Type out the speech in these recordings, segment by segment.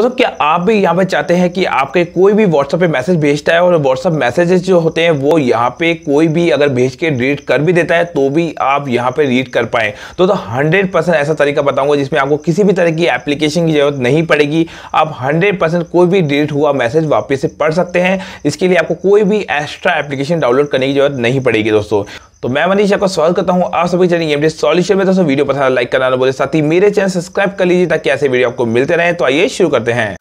दोस्तों क्या आप भी यहाँ पे चाहते हैं कि आपके कोई भी व्हाट्सएप पे मैसेज भेजता है और व्हाट्सअप मैसेजेस जो होते हैं वो यहाँ पे कोई भी अगर भेज के रीड कर भी देता है तो भी आप यहाँ पे रीड कर पाए तो, तो 100% ऐसा तरीका बताऊंगा जिसमें आपको किसी भी तरह की एप्लीकेशन की जरूरत नहीं पड़ेगी आप 100% कोई भी डिलीट हुआ मैसेज वापिस से पढ़ सकते हैं इसके लिए आपको कोई भी एक्स्ट्रा एप्लीकेशन डाउनलोड करने की जरूरत नहीं पड़ेगी दोस्तों तो मैं मनीष आपका स्वागत करता हूँ आप सभी चैनल गेम सॉल्यूशन में दोस्तों वीडियो पसंद लाइक करना बोले साथ ही मेरे चैनल सब्सक्राइब कर लीजिए ताकि ऐसे वीडियो आपको मिलते रहे तो आइए शुरू करते हैं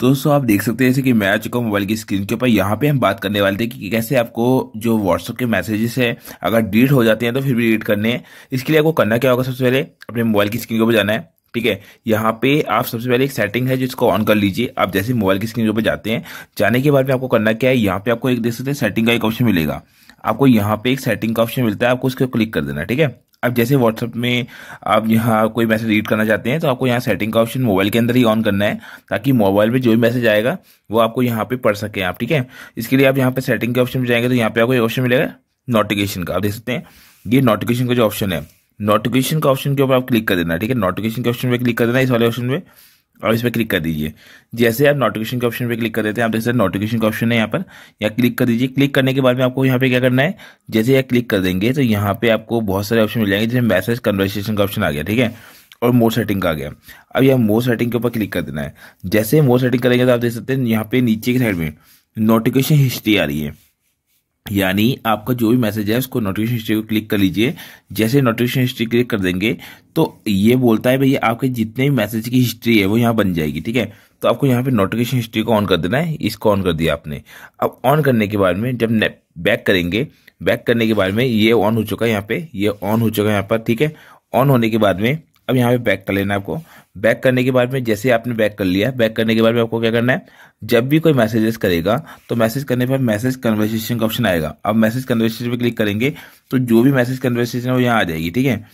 तो दोस्तों आप देख सकते हैं जैसे कि मैं आ चुका हूँ मोबाइल की स्क्रीन के ऊपर यहाँ पे हम बात करने वाले थे कि कैसे आपको जो व्हाट्सअप के मैसेजेस हैं अगर डिलीट हो जाते हैं तो फिर भी डिलीट करने हैं इसके लिए आपको करना क्या होगा सबसे पहले अपने मोबाइल की स्क्रीन के ऊपर जाना है ठीक है यहाँ पे आप सबसे पहले एक सेटिंग है जिसको ऑन कर लीजिए आप जैसे मोबाइल की स्क्रीन के ऊपर जाते हैं जाने के बाद में आपको करना क्या है यहाँ पे आपको एक देख सकते हैं सेटिंग का एक ऑप्शन मिलेगा आपको यहाँ पे एक सेटिंग का ऑप्शन मिलता है आपको उसको क्लिक कर देना ठीक है अब जैसे व्हाट्सअप में आप यहाँ कोई मैसेज रीड करना चाहते हैं तो आपको यहाँ सेटिंग का ऑप्शन मोबाइल के अंदर ही ऑन करना है ताकि मोबाइल में जो भी मैसेज आएगा वो आपको यहाँ पे पढ़ सके आप ठीक है इसके लिए आप यहाँ पे सेटिंग के ऑप्शन में जाएंगे तो यहाँ पे आपको एक ऑप्शन मिलेगा नोटिफिकेशन का आप देख सकते हैं ये नोटिफिकेशन का जो ऑप्शन है नोटिफिकेशन का ऑप्शन के ऊपर आप क्लिक कर देना ठीक है नोटिफिकेशन के ऑप्शन पर क्लिक कर देना इस वाले ऑप्शन में और इस पर क्लिक कर दीजिए जैसे आप नोटिफिकेशन के ऑप्शन पे क्लिक कर देते हैं आप देख सकते हैं नोटिफिकेशन का ऑप्शन है यहाँ पर या क्लिक कर दीजिए क्लिक करने के बाद में आपको यहाँ पे क्या करना है जैसे यहाँ क्लिक कर देंगे तो यहाँ पे आपको बहुत सारे ऑप्शन मिल जाएंगे जैसे मैसेज कन्वर्सेशन का ऑप्शन आ गया ठीक है और मोर सेटिंग का आ गया अब यहाँ मोर सेटिंग के ऊपर क्लिक कर देना है जैसे मोर सेटिंग करेंगे तो आप देख सकते हैं यहाँ पे नीचे की साइड में नोटिफिकेशन हिस्ट्री आ रही है यानी आपका जो भी मैसेज है उसको नोटिफिकेशन हिस्ट्री को क्लिक कर लीजिए जैसे नोटिफिकेशन हिस्ट्री क्लिक कर देंगे तो ये बोलता है भैया आपके जितने भी मैसेज की हिस्ट्री है वो यहाँ बन जाएगी ठीक है तो आपको यहाँ पे नोटिफिकेशन हिस्ट्री को ऑन कर देना है इसको ऑन कर दिया आपने अब ऑन करने के बाद में जब बैक करेंगे बैक करने के बाद में ये ऑन हो चुका है यहाँ पे ये ऑन हो चुका है यहाँ पर ठीक है ऑन होने के बाद में अब यहाँ पे बैक कर लेना है आपको बैक करने के बाद में जैसे आपने बैक कर लिया बैक करने के बाद में आपको क्या करना है जब भी कोई मैसेजेस करेगा तो मैसेज करने पर मैसेज कन्वर्सेशन का ऑप्शन आएगा अब मैसेज कन्वर्सेशन पे क्लिक करेंगे तो जो भी मैसेज कन्वर्सेशन है वो यहाँ आ जाएगी ठीक है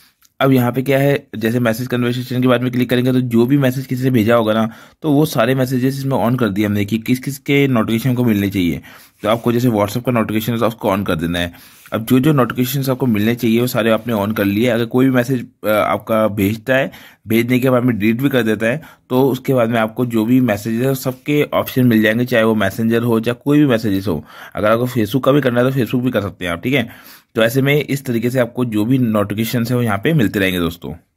अब यहाँ पे क्या है जैसे मैसेज कन्वर्सेशन के बाद में क्लिक करेंगे तो जो भी मैसेज किसी से भेजा होगा ना तो वो सारे मैसेजेस इसमें ऑन कर दिए हमने कि किस किस के नोटिफिकेशन को मिलने चाहिए तो आपको जैसे व्हाट्सअप का नोटिफिकेशन उसको ऑन कर देना है अब जो जो नोटिफिकेशन आपको मिलने चाहिए वो सारे आपने ऑन कर लिए अगर कोई भी मैसेज आपका भेजता है भेजने के बाद में डिलीट भी कर देता है तो उसके बाद में आपको जो भी मैसेजेस है सबके ऑप्शन मिल जाएंगे चाहे वो मैसेंजर हो चाहे कोई भी मैसेजेस हो अगर आपको फेसबुक का भी करना है तो फेसबुक भी कर सकते हैं आप ठीक है तो ऐसे में इस तरीके से आपको जो भी नोटिफिकेशन है वो यहाँ पे मिलते रहेंगे दोस्तों